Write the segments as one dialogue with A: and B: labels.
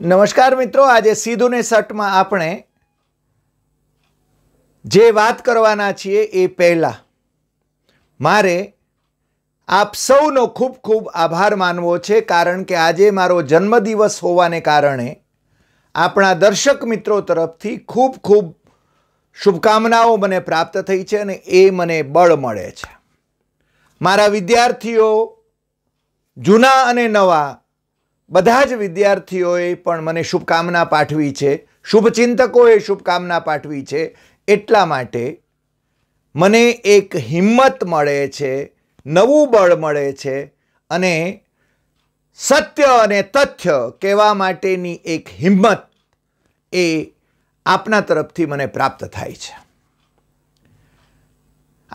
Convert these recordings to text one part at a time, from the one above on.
A: નમસ્કાર મિત્રો આજે સીધું સટમાં આપણે જે વાત કરવાના છીએ એ પહેલાં મારે આપ સૌનો ખૂબ ખૂબ આભાર માનવો છે કારણ કે આજે મારો જન્મદિવસ હોવાને કારણે આપણા દર્શક મિત્રો તરફથી ખૂબ ખૂબ શુભકામનાઓ મને પ્રાપ્ત થઈ છે અને એ મને બળ મળે છે મારા વિદ્યાર્થીઓ જૂના અને નવા બધા જ વિદ્યાર્થીઓએ પણ મને શુભકામના પાઠવી છે શુભચિંતકોએ શુભકામના પાઠવી છે એટલા માટે મને એક હિંમત મળે છે નવું બળ મળે છે અને સત્ય અને તથ્ય કહેવા માટેની એક હિંમત એ આપના તરફથી મને પ્રાપ્ત થાય છે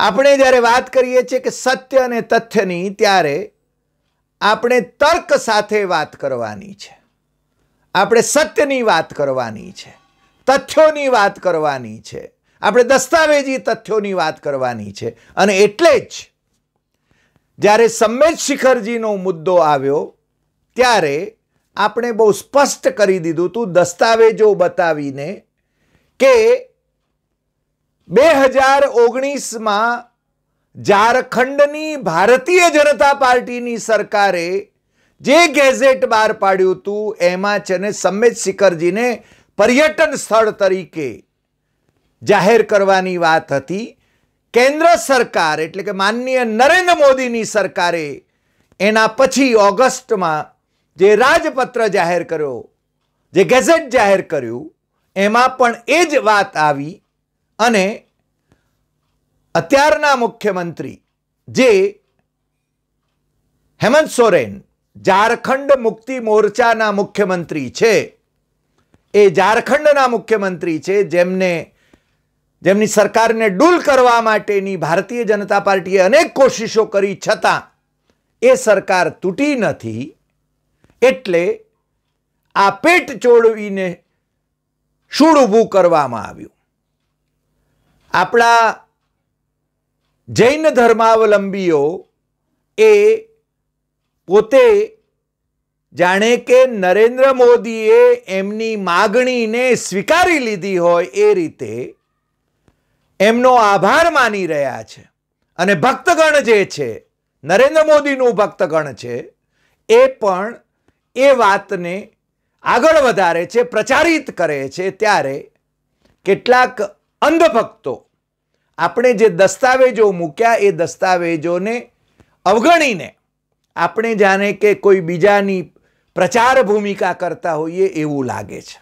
A: આપણે જ્યારે વાત કરીએ છીએ કે સત્ય અને તથ્યની ત્યારે આપણે તર્ક સાથે વાત કરવાની છે આપણે સત્યની વાત કરવાની છે તથ્યોની વાત કરવાની છે આપણે દસ્તાવેજી તથ્યોની વાત કરવાની છે અને એટલે જ જ્યારે સંમેજ શિખરજીનો મુદ્દો આવ્યો ત્યારે આપણે બહુ સ્પષ્ટ કરી દીધું હતું દસ્તાવેજો બતાવીને કે બે હજાર ઓગણીસમાં ઝારખંડની ભારતીય જનતા પાર્ટીની સરકારે જે ગેઝેટ બહાર પાડ્યું હતું એમાં છે ને સમ્મેજ શિખરજીને પર્યટન સ્થળ તરીકે જાહેર કરવાની વાત હતી કેન્દ્ર સરકાર એટલે કે માનનીય નરેન્દ્ર મોદીની સરકારે એના પછી ઓગસ્ટમાં જે રાજપત્ર જાહેર કર્યો જે ગેઝેટ જાહેર કર્યું એમાં પણ એ જ વાત આવી અને અત્યારના મુખ્યમંત્રી જે હેમંત સોરેન ઝારખંડ મુક્તિ મોરચાના મુખ્યમંત્રી છે એ ઝારખંડના મુખ્યમંત્રી છે જેમને જેમની સરકારને ડૂલ કરવા માટેની ભારતીય જનતા પાર્ટીએ અનેક કોશિશો કરી છતાં એ સરકાર તૂટી નથી એટલે આ પેટ ચોળવીને શૂળ ઊભું કરવામાં આવ્યું આપણા જૈન ધર્માવલંબીઓ એ પોતે જાણે કે નરેન્દ્ર મોદીએ એમની માગણીને સ્વીકારી લીધી હોય એ રીતે એમનો આભાર માની રહ્યા છે અને ભક્તગણ જે છે નરેન્દ્ર મોદીનું ભક્તગણ છે એ પણ એ વાતને આગળ વધારે છે પ્રચારિત કરે છે ત્યારે કેટલાક અંધભક્તો આપણે જે દસ્તાવેજો મૂક્યા એ દસ્તાવેજોને અવગણીને આપણે જાણે કે કોઈ બીજાની પ્રચાર ભૂમિકા કરતા હોઈએ એવું લાગે છે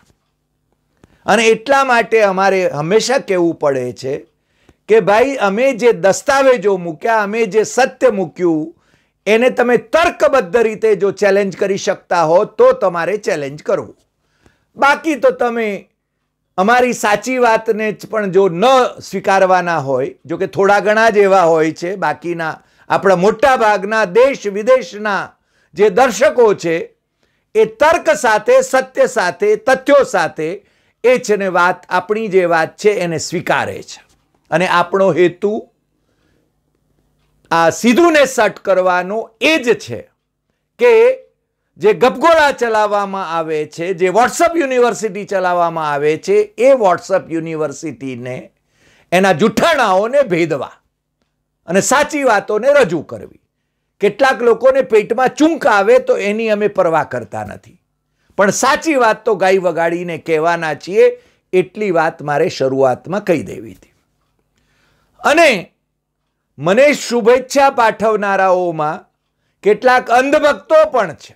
A: અને એટલા માટે અમારે હંમેશા કહેવું પડે છે કે ભાઈ અમે જે દસ્તાવેજો મૂક્યા અમે જે સત્ય મૂક્યું એને તમે તર્કબદ્ધ રીતે જો ચેલેન્જ કરી શકતા હો તો તમારે ચેલેન્જ કરવું બાકી તો તમે અમારી સાચી વાતને પણ જો ન સ્વીકારવાના હોય જો કે થોડા ઘણા જ એવા હોય છે બાકીના આપણા મોટા ભાગના દેશ વિદેશના જે દર્શકો છે એ તર્ક સાથે સત્ય સાથે તથ્યો સાથે એ છે ને વાત આપણી જે વાત છે એને સ્વીકારે છે અને આપણો હેતુ આ સીધું સટ કરવાનો એ જ છે કે જે ગપગોળા ચલાવવામાં આવે છે જે વોટ્સઅપ યુનિવર્સિટી ચલાવવામાં આવે છે એ વોટ્સઅપ યુનિવર્સિટીને એના જુઠ્ઠાણાઓને ભેદવા અને સાચી વાતોને રજૂ કરવી કેટલાક લોકોને પેટમાં ચૂંક આવે તો એની અમે પરવા કરતા નથી પણ સાચી વાત તો ગાય વગાડીને કહેવાના છીએ એટલી વાત મારે શરૂઆતમાં કહી દેવી હતી અને મને શુભેચ્છા પાઠવનારાઓમાં કેટલાક અંધભક્તો પણ છે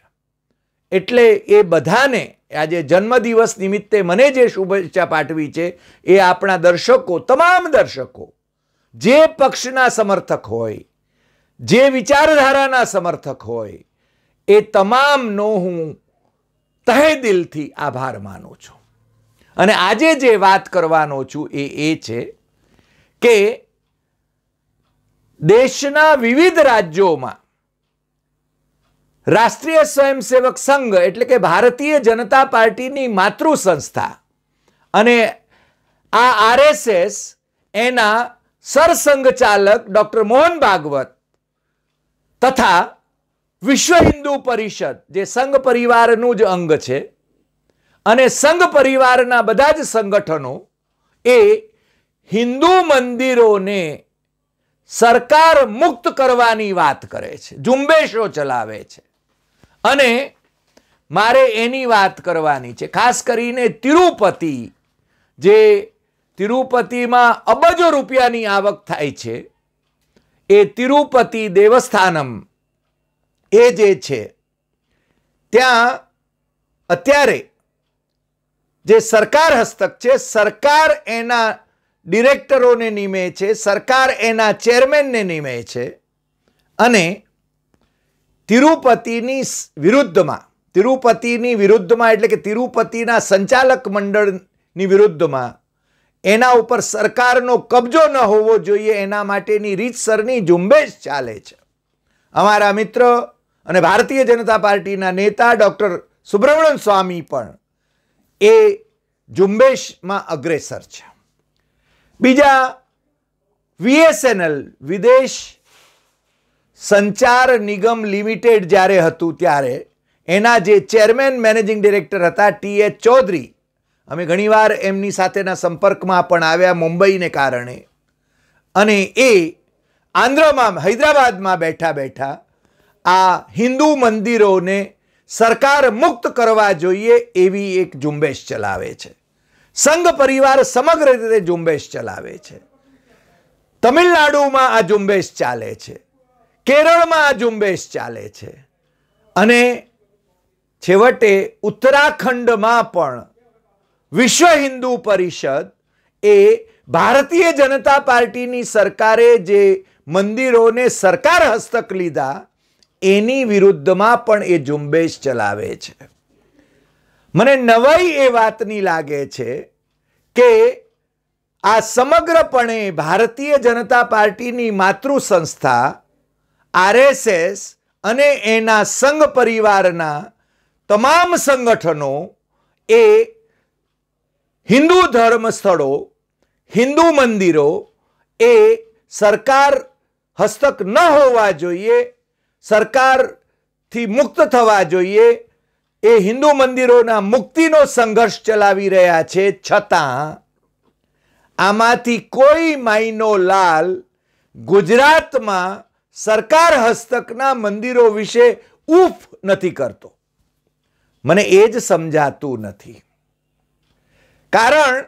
A: એટલે એ બધાને આજે જન્મદિવસ નિમિત્તે મને જે શુભેચ્છા પાઠવી છે એ આપણા દર્શકો તમામ દર્શકો જે પક્ષના સમર્થક હોય જે વિચારધારાના સમર્થક હોય એ તમામનો હું તહે દિલથી આભાર માનું છું અને આજે જે વાત કરવાનો છું એ એ છે કે દેશના વિવિધ રાજ્યોમાં રાષ્ટ્રીય સ્વયંસેવક સંઘ એટલે કે ભારતીય જનતા પાર્ટીની માતૃ સંસ્થા અને આ આરએસએસ એના સરસંઘ ચાલક ડૉક્ટર મોહન ભાગવત તથા વિશ્વ હિન્દુ પરિષદ જે સંઘ પરિવારનું જ અંગ છે અને સંઘ પરિવારના બધા જ સંગઠનો એ હિન્દુ મંદિરોને સરકાર મુક્ત કરવાની વાત કરે છે ઝુંબેશો ચલાવે છે અને મારે એની વાત કરવાની છે ખાસ કરીને તિરુપતિ જે તિરુપતિમાં અબજો રૂપિયાની આવક થાય છે એ તિરુપતિ દેવસ્થાનમ એ જે છે ત્યાં અત્યારે જે સરકાર હસ્તક છે સરકાર એના ડિરેક્ટરોને નિમે છે સરકાર એના ચેરમેનને નિમે છે અને તિરુપતિની વિરુદ્ધમાં તિરુપતિની વિરુદ્ધમાં એટલે કે તિરુપતિના સંચાલક મંડળની વિરુદ્ધમાં એના ઉપર સરકારનો કબજો ન હોવો જોઈએ એના માટેની રીતસરની ઝુંબેશ ચાલે છે અમારા મિત્ર અને ભારતીય જનતા પાર્ટીના નેતા ડૉક્ટર સુબ્રમણ્યમ સ્વામી પણ એ ઝુંબેશમાં અગ્રેસર છે બીજા વીએસએનએલ વિદેશ સંચાર નિગમ લિમિટેડ જ્યારે હતું ત્યારે એના જે ચેરમેન મેનેજિંગ ડિરેક્ટર હતા ટી એચ ચૌધરી અમે ઘણીવાર એમની સાથેના સંપર્કમાં પણ આવ્યા મુંબઈને કારણે અને એ આંધ્રમાં હૈદરાબાદમાં બેઠા બેઠા આ હિન્દુ મંદિરોને સરકાર મુક્ત કરવા જોઈએ એવી એક ઝુંબેશ ચલાવે છે સંઘ પરિવાર સમગ્ર રીતે ઝુંબેશ ચલાવે છે તમિલનાડુમાં આ ઝુંબેશ ચાલે છે કેરળમાં આ ઝુંબેશ ચાલે છે અને છેવટે ઉત્તરાખંડમાં પણ વિશ્વ હિન્દુ પરિષદ એ ભારતીય જનતા પાર્ટીની સરકારે જે મંદિરોને સરકાર હસ્તક લીધા એની વિરુદ્ધમાં પણ એ ઝુંબેશ ચલાવે છે મને નવાઈ એ વાતની લાગે છે કે આ સમગ્રપણે ભારતીય જનતા પાર્ટીની માતૃ સંસ્થા આરએસએસ અને એના સંઘ પરિવારના તમામ સંગઠનો એ હિન્દુ ધર્મ સ્થળો હિન્દુ મંદિરો એ સરકાર હસ્તક ન હોવા જોઈએ સરકારથી મુક્ત થવા જોઈએ એ હિન્દુ મંદિરોના મુક્તિનો સંઘર્ષ ચલાવી રહ્યા છે છતાં આમાંથી કોઈ માઈનો લાલ ગુજરાતમાં સરકાર હસ્તકના મંદિરો વિશે ઉફ નથી કરતો મને એ જ સમજાતું નથી કારણ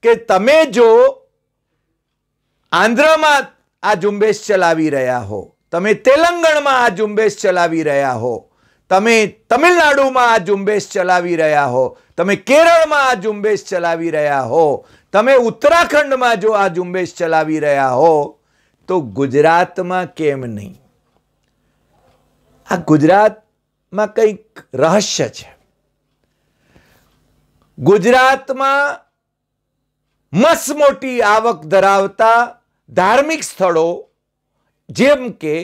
A: કે તમે જો આંધ્રમાં આ ઝુંબેશ ચલાવી રહ્યા હો તમે તેલંગણમાં આ ઝુંબેશ ચલાવી રહ્યા હો તમે તમિલનાડુમાં આ ઝુંબેશ ચલાવી રહ્યા હો તમે કેરળમાં આ ઝુંબેશ ચલાવી રહ્યા હો તમે ઉત્તરાખંડમાં જો આ ઝુંબેશ ચલાવી રહ્યા હો તો ગુજરાતમાં કેમ નહીં આ ગુજરાતમાં કંઈક રહસ્ય છે ગુજરાતમાં મસ મોટી આવક ધરાવતા ધાર્મિક સ્થળો જેમ કે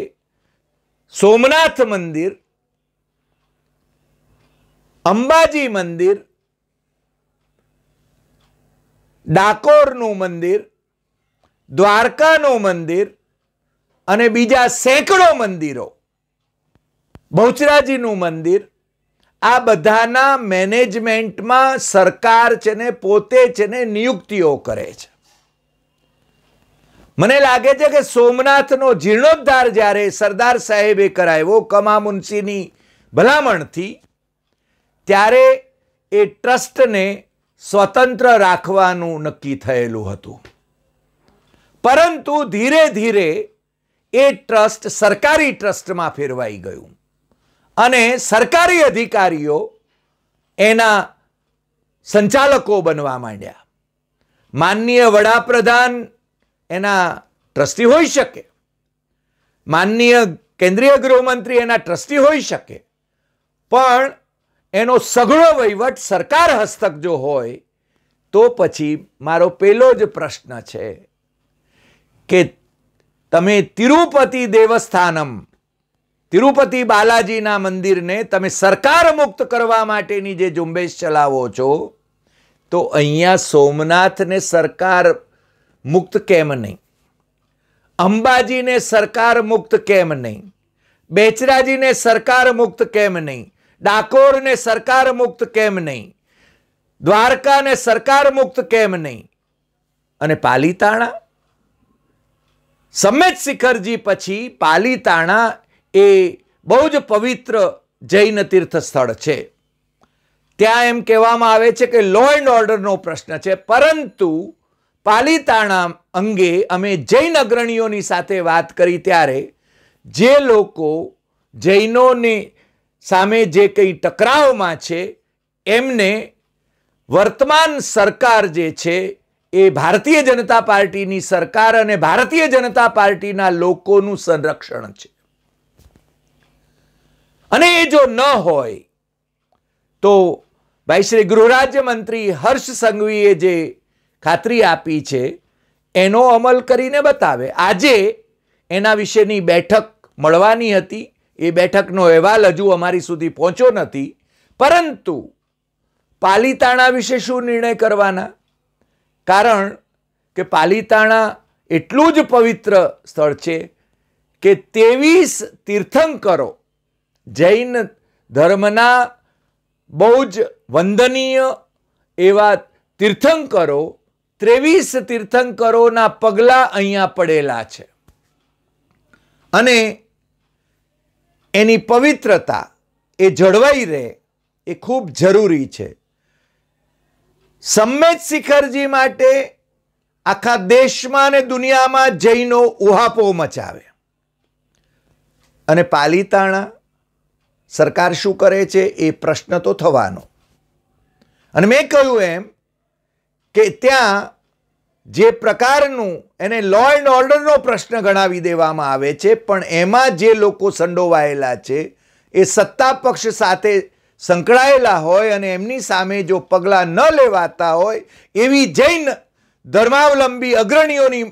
A: સોમનાથ મંદિર અંબાજી મંદિર ડાકોરનું મંદિર દ્વારકાનું મંદિર અને બીજા સેંકડો મંદિરો બહુચરાજીનું મંદિર આ બધાના મેનેજમેન્ટમાં સરકાર છે ને પોતે છે ને નિયુક્તિઓ કરે છે મને લાગે છે કે સોમનાથનો જીર્ણોદ્ધાર જ્યારે સરદાર સાહેબે કરાવ્યો કમા મુનશીની ભલામણથી ત્યારે એ ટ્રસ્ટને સ્વતંત્ર રાખવાનું નક્કી થયેલું હતું પરંતુ ધીરે ધીરે એ ટ્રસ્ટ સરકારી ટ્રસ્ટમાં ફેરવાઈ ગયું અને સરકારી અધિકારીઓ એના સંચાલકો બનવા માંડ્યા માનનીય વડાપ્રધાન એના ટ્રસ્ટી હોઈ શકે માનનીય કેન્દ્રીય ગૃહમંત્રી એના ટ્રસ્ટી હોઈ શકે પણ એનો સઘળો વહીવટ સરકાર હસ્તક જો હોય તો પછી મારો પેલો જ પ્રશ્ન છે કે તમે તિરુપતિ દેવસ્થાનમ તિરુપતિ બાલાજીના મંદિરને તમે સરકાર મુક્ત કરવા માટેની જે ઝુંબેશ ચલાવો છો તો અહીંયા સોમનાથને સરકાર મુક્ત કેમ નહીં અંબાજીને સરકાર મુક્ત કેમ નહીં બેચરાજીને સરકાર મુક્ત કેમ નહીં ડાકોરને સરકાર મુક્ત કેમ નહીં દ્વારકાને સરકાર મુક્ત કેમ નહીં અને પાલિતાણા સમેત શિખરજી પછી પાલીતાણા એ બહુ જ પવિત્ર જૈન તીર્થ સ્થળ છે ત્યાં એમ કહેવામાં આવે છે કે લો એન્ડ ઓર્ડરનો પ્રશ્ન છે પરંતુ પાલીતાણા અંગે અમે જૈન અગ્રણીઓની સાથે વાત કરી ત્યારે જે લોકો જૈનોને સામે જે કંઈ ટકરાવમાં છે એમને વર્તમાન સરકાર જે છે એ ભારતીય જનતા પાર્ટીની સરકાર અને ભારતીય જનતા પાર્ટીના લોકોનું સંરક્ષણ છે અને એ જો ન હોય તો ભાઈ શ્રી ગૃહરાજ્ય મંત્રી હર્ષ સંઘવીએ જે ખાતરી આપી છે એનો અમલ કરીને બતાવે આજે એના વિશેની બેઠક મળવાની હતી એ બેઠકનો અહેવાલ હજુ અમારી સુધી પહોંચ્યો નથી પરંતુ પાલિતાણા વિશે શું નિર્ણય કરવાના કારણ કે પાલિતાણા એટલું જ પવિત્ર સ્થળ છે કે ત્રેવીસ તીર્થંકરો જૈન ધર્મના બહુ જ વંદનીય એવા તીર્થંકરો ત્રેવીસ તીર્થંકરોના પગલાં અહીંયા પડેલા છે અને એની પવિત્રતા એ જળવાઈ રહે એ ખૂબ જરૂરી છે સંમેજ શિખરજી માટે આખા દેશમાં અને દુનિયામાં જૈનો ઉહાપો મચાવે અને પાલિતાણા સરકાર શું કરે છે એ પ્રશ્ન તો થવાનો અને મેં કહ્યું એમ કે ત્યાં જે પ્રકારનું એને લો એન્ડ ઓર્ડરનો પ્રશ્ન ગણાવી દેવામાં આવે છે પણ એમાં જે લોકો સંડોવાયેલા છે એ સત્તા પક્ષ સાથે સંકળાયેલા હોય અને એમની સામે જો પગલાં ન લેવાતા હોય એવી જૈન ધર્માવલંબી અગ્રણીઓની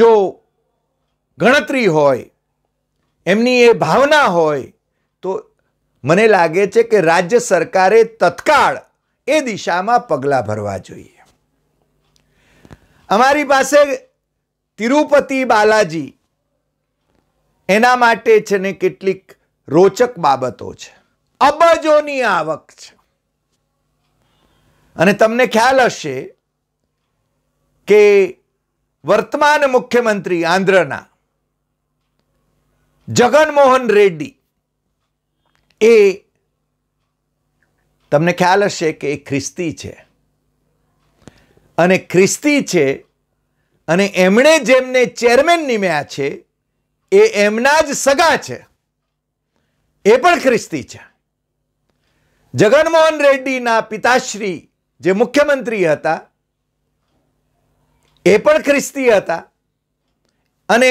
A: જો ગણતરી હોય એમની એ ભાવના હોય તો મને લાગે છે કે રાજ્ય સરકારે તત્કાળ એ દિશામાં પગલાં ભરવા જોઈએ અમારી પાસે તિરુપતિ બાલાજી એના માટે છે ને કેટલીક રોચક બાબતો છે અબજોની આવક છે અને તમને ખ્યાલ હશે કે વર્તમાન મુખ્યમંત્રી આંધ્રના જગનમોહન રેડ્ડી એ તમને ખ્યાલ હશે કે એ ખ્રિસ્તી છે અને ખ્રિસ્તી છે અને એમણે જેમને ચેરમેન નિમ્યા છે એ એમના જ સગા છે એ પણ ખ્રિસ્તી છે જગનમોહન રેડ્ડીના પિતાશ્રી જે મુખ્યમંત્રી હતા એ પણ ખ્રિસ્તી હતા અને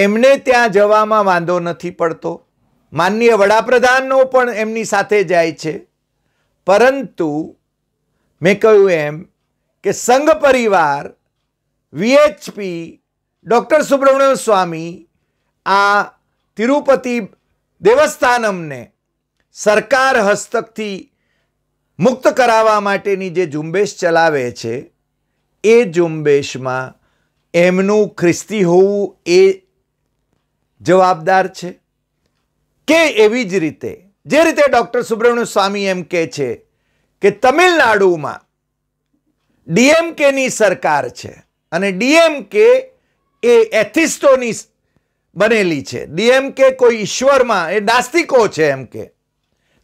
A: એમને ત્યાં જવામાં વાંધો નથી પડતો માનનીય વડાપ્રધાનનો પણ એમની સાથે જાય છે પરંતુ મેં કહ્યું એમ કે સંઘ પરિવાર વીએચપી ડૉક્ટર સુબ્રમણ્યમ સ્વામી આ તિરુપતિ દેવસ્થાનમને સરકાર હસ્તકથી મુક્ત કરાવવા માટેની જે ઝુંબેશ ચલાવે છે એ ઝુંબેશમાં એમનું ખ્રિસ્તી હોવું એ જવાબદાર છે કે એવી જ રીતે જે રીતે ડૉક્ટર સુબ્રમણ્ય સ્વામી એમ કહે છે કે તમિલનાડુમાં ડીએમકેની સરકાર છે અને ડીએમકે એ એથિસ્ટોની બનેલી છે ડીએમકે કોઈ ઈશ્વરમાં એ નાસ્તિકો છે એમ કે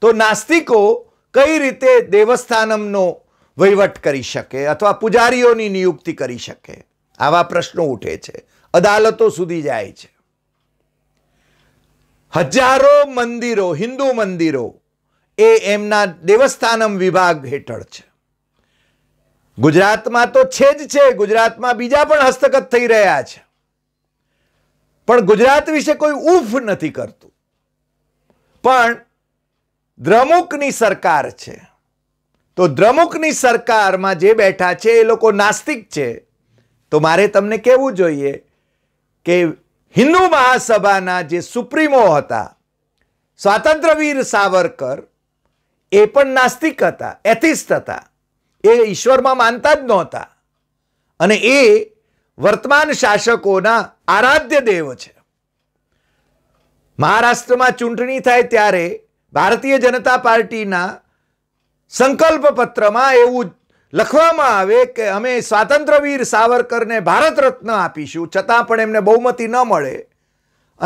A: તો નાસ્તિકો કઈ રીતે દેવસ્થાનમનો વહીવટ કરી શકે અથવા પૂજારીઓની નિયુક્તિ કરી શકે આવા પ્રશ્નો ઉઠે છે અદાલતો સુધી જાય છે હજારો મંદિરો હિન્દુ મંદિરો એ એમના દેવસ્થાનમ વિભાગ હેઠળ છે ગુજરાતમાં તો છે જ છે ગુજરાતમાં બીજા પણ હસ્તગત થઈ રહ્યા છે પણ ગુજરાત વિશે કોઈ ઉફ નથી કરતું પણ દ્રમુકની સરકાર છે તો દ્રમુકની સરકારમાં જે બેઠા છે એ લોકો નાસ્તિક છે તો મારે તમને કહેવું જોઈએ કે હિન્દુ મહાસભાના જે સુપ્રીમો હતા સ્વાતંત્ર્યવીર સાવરકર એ પણ નાસ્તિક હતા એથિસ્ટ હતા એ ઈશ્વરમાં માનતા જ નહોતા અને એ વર્તમાન શાસકોના આરાધ્ય દેવ છે મહારાષ્ટ્રમાં ચૂંટણી થાય ત્યારે ભારતીય જનતા પાર્ટીના સંકલ્પ પત્રમાં એવું લખવામાં આવે કે અમે સ્વાતંત્ર્યવીર સાવરકરને ભારત રત્ન આપીશું છતાં પણ એમને બહુમતી ન મળે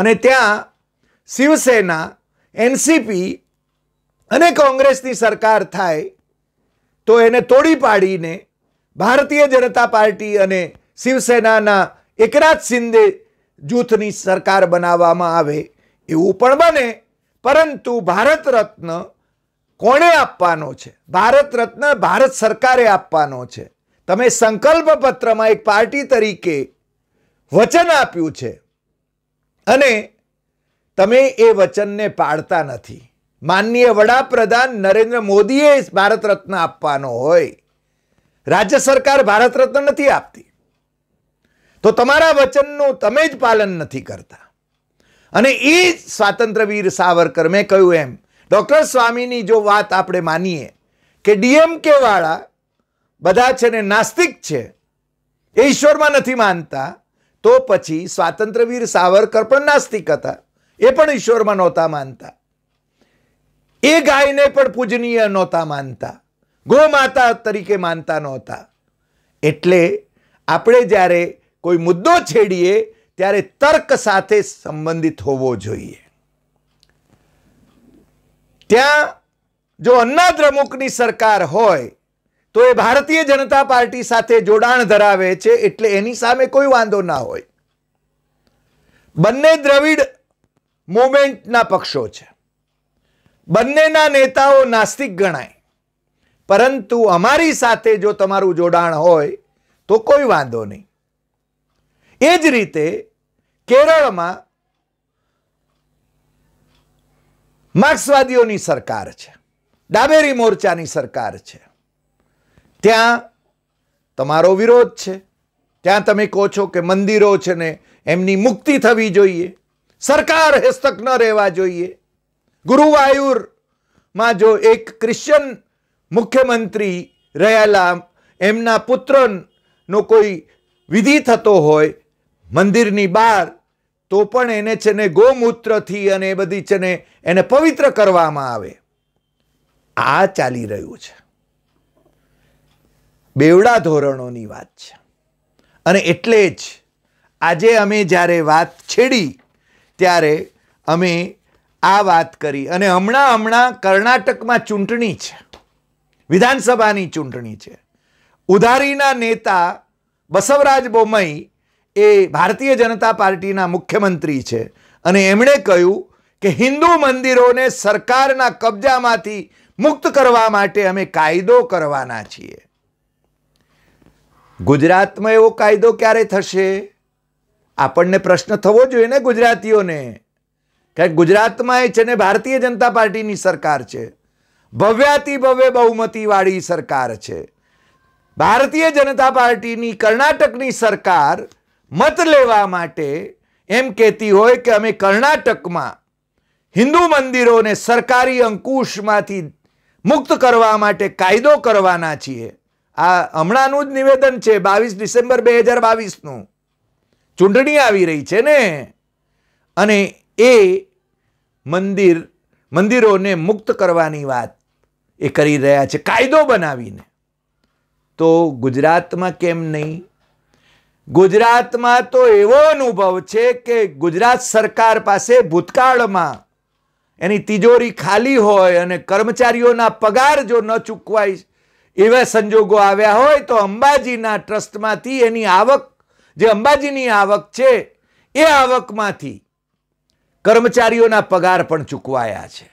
A: અને ત્યાં શિવસેના એનસીપી અને કોંગ્રેસની સરકાર થાય તો એને તોડી પાડીને ભારતીય જનતા પાર્ટી અને શિવસેનાના એકનાથ શિંદે જૂથની સરકાર બનાવવામાં આવે એવું પણ બને પરંતુ ભારત રત્ન કોણે આપવાનો છે ભારત રત્ન ભારત સરકારે આપવાનો છે તમે સંકલ્પ પત્રમાં એક પાર્ટી તરીકે વચન આપ્યું છે અને તમે એ વચનને પાળતા નથી માનનીય વડાપ્રધાન નરેન્દ્ર મોદીએ ભારત રત્ન આપવાનો હોય રાજ્ય સરકાર ભારત રત્ન નથી આપતી તો તમારા વચનનું તમે જ પાલન નથી કરતા અને એ સ્વાતંત્ર્યવીર સાવરકર મેં કહ્યું એમ ડૉક્ટર સ્વામીની જો વાત આપણે માનીએ કે ડીએમકેવાળા બધા છે ને નાસ્તિક છે એ ઈશ્વરમાં નથી માનતા તો પછી સ્વાતંત્ર્યવીર સાવરકર પણ નાસ્તિક હતા એ પણ ઈશ્વરમાં નહોતા માનતા એ ગાયને પણ પૂજનીય નહોતા માનતા ગોમાતા તરીકે માનતા નહોતા એટલે આપણે જ્યારે કોઈ મુદ્દો છેડીએ ત્યારે તર્ક સાથે સંબંધિત હોવો જોઈએ ત્યાં જો અન્ના અન્નાદ્રમુખની સરકાર હોય તો એ ભારતીય જનતા પાર્ટી સાથે જોડાણ ધરાવે છે એટલે એની સામે કોઈ વાંધો ના હોય બંને દ્રવિડ મુવમેન્ટના પક્ષો છે બંનેના નેતાઓ નાસ્તિક ગણાય પરંતુ અમારી સાથે જો તમારું જોડાણ હોય તો કોઈ વાંધો નહીં એ જ રીતે કેરળમાં માર્ક્સવાદીઓની સરકાર છે ડાબેરી મોરચાની સરકાર છે ત્યાં તમારો વિરોધ છે ત્યાં તમે કહો છો કે મંદિરો છે ને એમની મુક્તિ થવી જોઈએ સરકાર હેસ્તક ન રહેવા જોઈએ ગુરુવાયુરમાં જો એક ક્રિશ્ચન મુખ્યમંત્રી રહેલા એમના પુત્રનો કોઈ વિધિ થતો હોય મંદિરની બહાર તો પણ એને છે ને ગોમૂત્રથી અને એ બધી છે ને એને પવિત્ર કરવામાં આવે આ ચાલી રહ્યું છે બેવડા ધોરણોની વાત છે અને એટલે જ આજે અમે જ્યારે વાત છેડી ત્યારે અમે આ વાત કરી અને હમણાં હમણાં કર્ણાટકમાં ચૂંટણી છે વિધાનસભાની ચૂંટણી છે ઉધારીના નેતા બસવરાજ બોમઈ એ ભારતીય જનતા પાર્ટીના મુખ્યમંત્રી છે અને એમણે કહ્યું કે હિન્દુ મંદિરોને સરકારના કબજામાંથી મુક્ત કરવા માટે અમે કાયદો કરવાના છીએ ગુજરાતમાં એવો કાયદો ક્યારે થશે આપણને પ્રશ્ન થવો જોઈએ ને ગુજરાતીઓને કારણ ગુજરાતમાં એ છે ને ભારતીય જનતા પાર્ટીની સરકાર છે ભવ્યાતિ ભવ્ય બહુમતીવાળી સરકાર છે ભારતીય જનતા પાર્ટીની કર્ણાટકની સરકાર મત લેવા માટે એમ કહેતી હોય કે અમે કર્ણાટકમાં હિન્દુ મંદિરોને સરકારી અંકુશમાંથી મુક્ત કરવા માટે કાયદો કરવાના છીએ આ હમણાંનું જ નિવેદન છે બાવીસ ડિસેમ્બર બે હજાર બાવીસનું ચૂંટણી આવી રહી છે ને અને એ મંદિર મંદિરોને મુક્ત કરવાની વાત એ કરી રહ્યા છે કાયદો બનાવીને તો ગુજરાતમાં કેમ નહીં ગુજરાતમાં તો એવો અનુભવ છે કે ગુજરાત સરકાર પાસે ભૂતકાળમાં એની તિજોરી ખાલી હોય અને કર્મચારીઓના પગાર જો ન ચૂકવાય એવા સંજોગો આવ્યા હોય તો અંબાજીના ટ્રસ્ટમાંથી એની આવક જે અંબાજીની આવક છે એ આવકમાંથી કર્મચારીઓના પગાર પણ ચૂકવાયા છે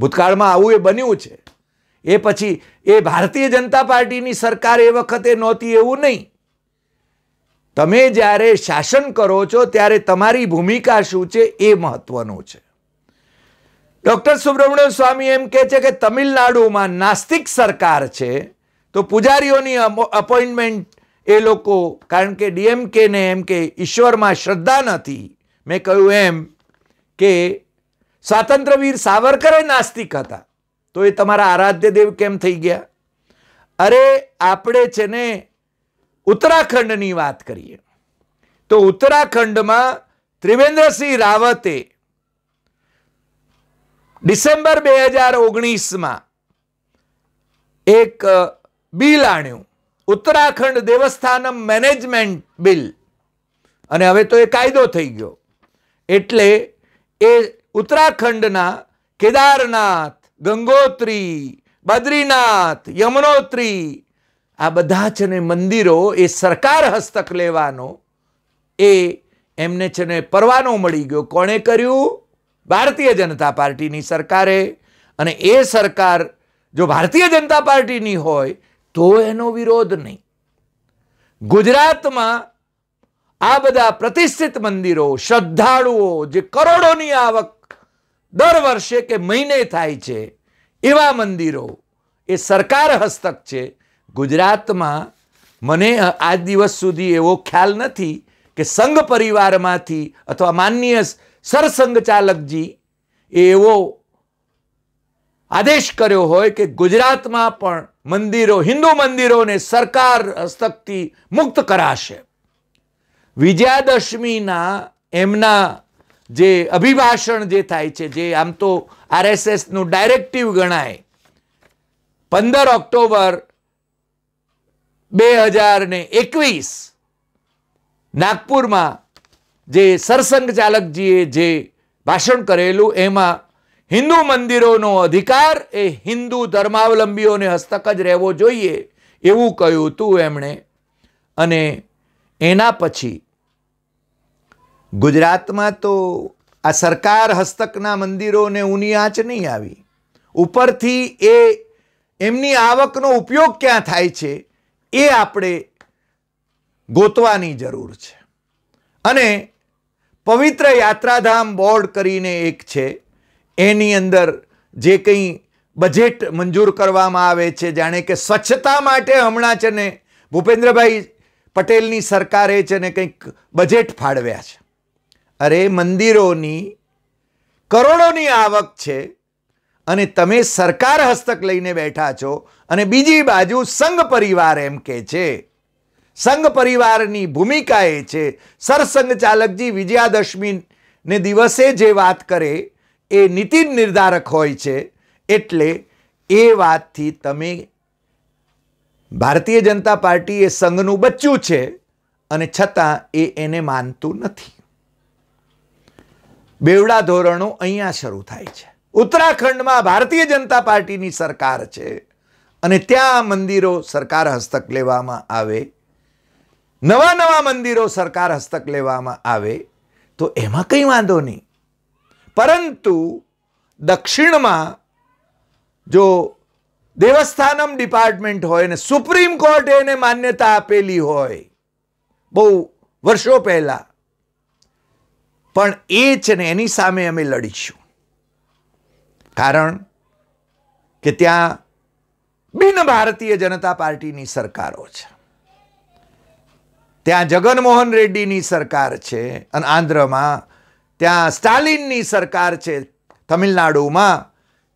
A: ભૂતકાળમાં આવું એ બન્યું છે એ પછી એ ભારતીય જનતા પાર્ટીની સરકાર એ વખતે નહોતી એવું નહીં તમે જ્યારે શાસન કરો છો ત્યારે તમારી ભૂમિકા શું છે એ મહત્વનું છે ડૉક્ટર સુબ્રમણ્ય સ્વામી એમ કહે છે કે તમિલનાડુમાં નાસ્તિક સરકાર છે તો પૂજારીઓની અપોઇન્ટમેન્ટ એ લોકો કારણ કે ડીએમકેને એમ કે ઈશ્વરમાં શ્રદ્ધા નથી મેં કહ્યું એમ કે સ્વાતંત્ર્યવીર સાવરકરે નાસ્તિક હતા તો એ તમારા આરાધ્ય દેવ કેમ થઈ ગયા અરે આપણે છે ને ઉત્તરાખંડની વાત કરીએ તો ઉત્તરાખંડમાં ત્રિવેન્દ્રસિંહ રાવતે ડિસેમ્બર બે હજાર ઓગણીસમાં એક બિલ આણ્યું ઉત્તરાખંડ દેવસ્થાનમ મેનેજમેન્ટ બિલ અને હવે તો એ કાયદો થઈ ગયો એટલે એ ઉત્તરાખંડના કેદારનાથ ગંગોત્રી બદ્રીનાથ યમનોત્રી આ બધા છે ને મંદિરો એ સરકાર હસ્તક લેવાનો એ એમને છે ને પરવાનો મળી ગયો કોણે કર્યું ભારતીય જનતા પાર્ટીની સરકારે અને એ સરકાર જો ભારતીય જનતા પાર્ટીની હોય તો એનો વિરોધ નહીં ગુજરાતમાં આ બધા પ્રતિષ્ઠિત મંદિરો શ્રદ્ધાળુઓ જે કરોડોની આવક દર વર્ષે કે મહિને થાય છે એવા મંદિરો એ સરકાર હસ્તક છે ગુજરાતમાં મને આજ દિવસ સુધી એવો ખ્યાલ નથી કે સંઘ પરિવારમાંથી અથવા માનનીય સરસંઘ ચાલકજી એ એવો આદેશ કર્યો હોય કે ગુજરાતમાં પણ મંદિરો હિન્દુ મંદિરોને સરકાર હસ્તકથી મુક્ત કરાશે વિજયાદશમીના એમના જે અભિભાષણ જે થાય છે જે આમ તો આરએસએસનું ડાયરેક્ટિવ ગણાય પંદર ઓક્ટોબર બે હજાર ને એકવીસ નાગપુરમાં જે સરસંઘ ચાલકજીએ જે ભાષણ કરેલું એમાં હિન્દુ મંદિરોનો અધિકાર એ હિન્દુ ધર્માવલંબીઓને હસ્તક જ રહેવો જોઈએ એવું કહ્યું હતું એમણે અને એના પછી ગુજરાતમાં તો આ સરકાર હસ્તકના મંદિરોને ઊની આંચ નહીં આવી ઉપરથી એ એમની આવકનો ઉપયોગ ક્યાં થાય છે એ આપણે ગોતવાની જરૂર છે અને પવિત્ર યાત્રાધામ બોર્ડ કરીને એક છે એની અંદર જે કંઈ બજેટ મંજૂર કરવામાં આવે છે જાણે કે સ્વચ્છતા માટે હમણાં છે ને ભૂપેન્દ્રભાઈ પટેલની સરકારે છે ને કંઈક બજેટ ફાળવ્યા છે અરે મંદિરોની કરોડોની આવક છે અને તમે સરકાર હસ્તક લઈને બેઠા છો અને બીજી બાજુ સંઘ પરિવાર એમ કે છે સંઘ પરિવારની ભૂમિકા એ છે સરસંઘ ચાલકજી વિજયાદશમીને દિવસે જે વાત કરે એ નીતિ નિર્ધારક હોય છે એટલે એ વાતથી તમે ભારતીય જનતા પાર્ટી એ સંઘનું બચ્ચું છે અને છતાં એ એને માનતું નથી બેવડા ધોરણો અહીંયા શરૂ થાય છે ઉત્તરાખંડમાં ભારતીય જનતા પાર્ટીની સરકાર છે અને ત્યાં મંદિરો સરકાર હસ્તક લેવામાં આવે નવા નવા મંદિરો સરકાર હસ્તક લેવામાં આવે તો એમાં કંઈ વાંધો નહીં પરંતુ દક્ષિણમાં જો દેવસ્થાનમ ડિપાર્ટમેન્ટ હોય ને સુપ્રીમ કોર્ટે એને માન્યતા આપેલી હોય બહુ વર્ષો પહેલાં પણ એ છે ને એની સામે અમે લડીશું કારણ કે ત્યાં બિન ભારતીય જનતા પાર્ટીની સરકારો છે ત્યાં જગનમોહન રેડ્ડીની સરકાર છે અને આંધ્રમાં ત્યાં સ્ટાલિનની સરકાર છે તમિલનાડુમાં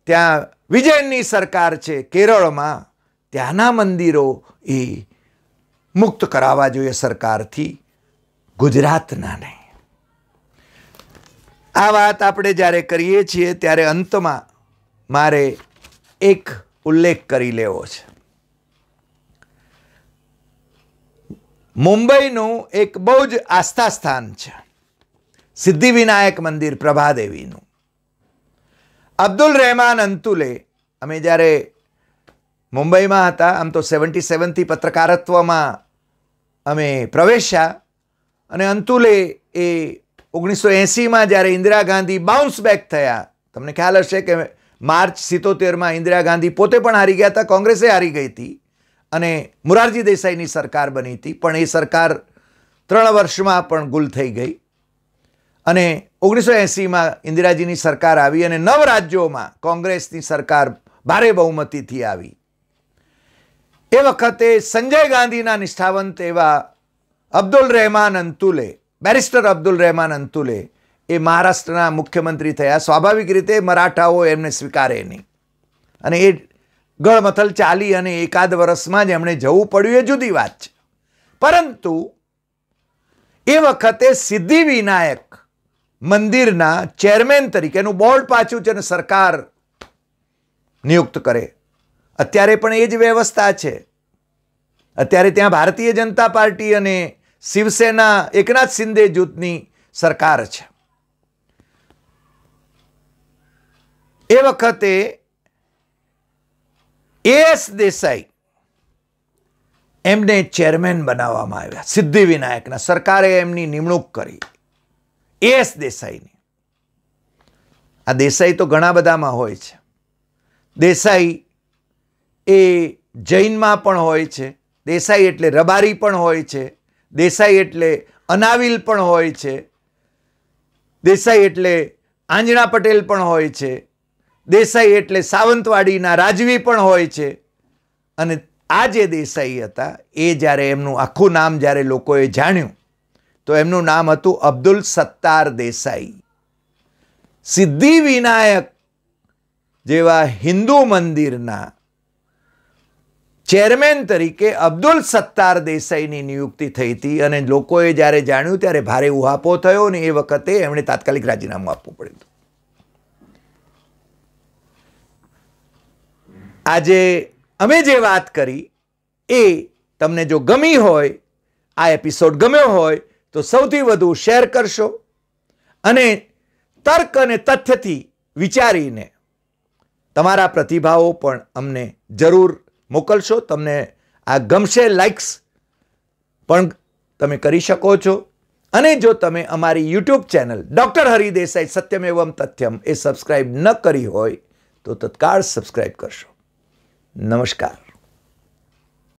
A: ત્યાં વિજયની સરકાર છે કેરળમાં ત્યાંના મંદિરો એ મુક્ત કરાવવા જોઈએ સરકારથી ગુજરાતના નહીં આ વાત આપણે જ્યારે કરીએ છીએ ત્યારે અંતમાં મારે એક ઉલ્લેખ કરી લેવો છે મુંબઈનું એક બહુ જ આસ્થા સ્થાન છે સિદ્ધિવિનાયક મંદિર પ્રભાદેવીનું અબ્દુલ રહેમાન અંતુલે અમે જ્યારે મુંબઈમાં હતા આમ તો સેવન્ટી સેવનથી પત્રકારત્વમાં અમે પ્રવેશ્યા અને અંતુલે એ ઓગણીસો એંસીમાં જ્યારે ઇન્દિરા ગાંધી બાઉન્સ બેક થયા તમને ખ્યાલ હશે કે માર્ચ સિત્તોતેરમાં ઇન્દિરા ગાંધી પોતે પણ હારી ગયા હતા કોંગ્રેસે હારી ગઈ હતી અને મુરારજી દેસાઈની સરકાર બની હતી પણ એ સરકાર ત્રણ વર્ષમાં પણ ગુલ થઈ ગઈ અને ઓગણીસો એંસીમાં ઇન્દિરાજીની સરકાર આવી અને નવ રાજ્યોમાં કોંગ્રેસની સરકાર ભારે બહુમતીથી આવી એ વખતે સંજય ગાંધીના નિષ્ઠાવંત એવા અબ્દુલ રહેમાન અંતુલે બેરિસ્ટર અબ્દુલ રહેમાન અંતુલે એ મહારાષ્ટ્રના મુખ્યમંત્રી થયા સ્વાભાવિક રીતે મરાઠાઓ એમને સ્વીકારે નહીં અને એ ગળમથલ ચાલી અને એકાદ વર્ષમાં જ એમણે જવું પડ્યું એ જુદી વાત છે પરંતુ એ વખતે સિદ્ધિવિનાયક મંદિરના ચેરમેન તરીકેનું બોર્ડ પાછું છે અને સરકાર નિયુક્ત કરે અત્યારે પણ એ જ વ્યવસ્થા છે અત્યારે ત્યાં ભારતીય જનતા પાર્ટી અને શિવસેના એકનાથ શિંદે જૂથની સરકાર છે એ વખતે એસ દેસાઈ એમને ચેરમેન બનાવવામાં આવ્યા સિદ્ધિ સિદ્ધિવિનાયકના સરકારે એમની નિમણૂક કરી એસ દેસાઈની આ દેસાઈ તો ઘણા બધામાં હોય છે દેસાઈ એ જૈનમાં પણ હોય છે દેસાઈ એટલે રબારી પણ હોય છે દેસાઈ એટલે અનાવિલ પણ હોય છે દેસાઈ એટલે આંજણા પટેલ પણ હોય છે દેસાઈ એટલે સાવંતવાડીના રાજવી પણ હોય છે અને આ જે દેસાઈ હતા એ જ્યારે એમનું આખું નામ જ્યારે લોકોએ જાણ્યું તો એમનું નામ હતું અબ્દુલ સત્તાર દેસાઈ સિદ્ધિ વિનાયક જેવા હિન્દુ મંદિરના ચેરમેન તરીકે અબ્દુલ સત્તાર દેસાઈની નિયુક્તિ થઈ હતી અને લોકોએ જ્યારે જાણ્યું ત્યારે ભારે ઉહાપો થયો અને એ વખતે એમણે તાત્કાલિક રાજીનામું આપવું પડ્યું હતું આજે અમે જે વાત કરી એ તમને જો ગમી હોય આ એપિસોડ ગમ્યો હોય તો સૌથી વધુ શેર કરશો અને તર્ક અને તથ્યથી વિચારીને તમારા પ્રતિભાવો પણ અમને જરૂર મોકલશો તમને આ ગમશે લાઇક્સ પણ તમે કરી શકો છો અને જો તમે અમારી YouTube channel doctor Hari Desai Satyam એવમ તથ્યમ એ સબસ્ક્રાઈબ ન કરી હોય તો તત્કાળ સબસ્ક્રાઈબ કરશો નમસ્કાર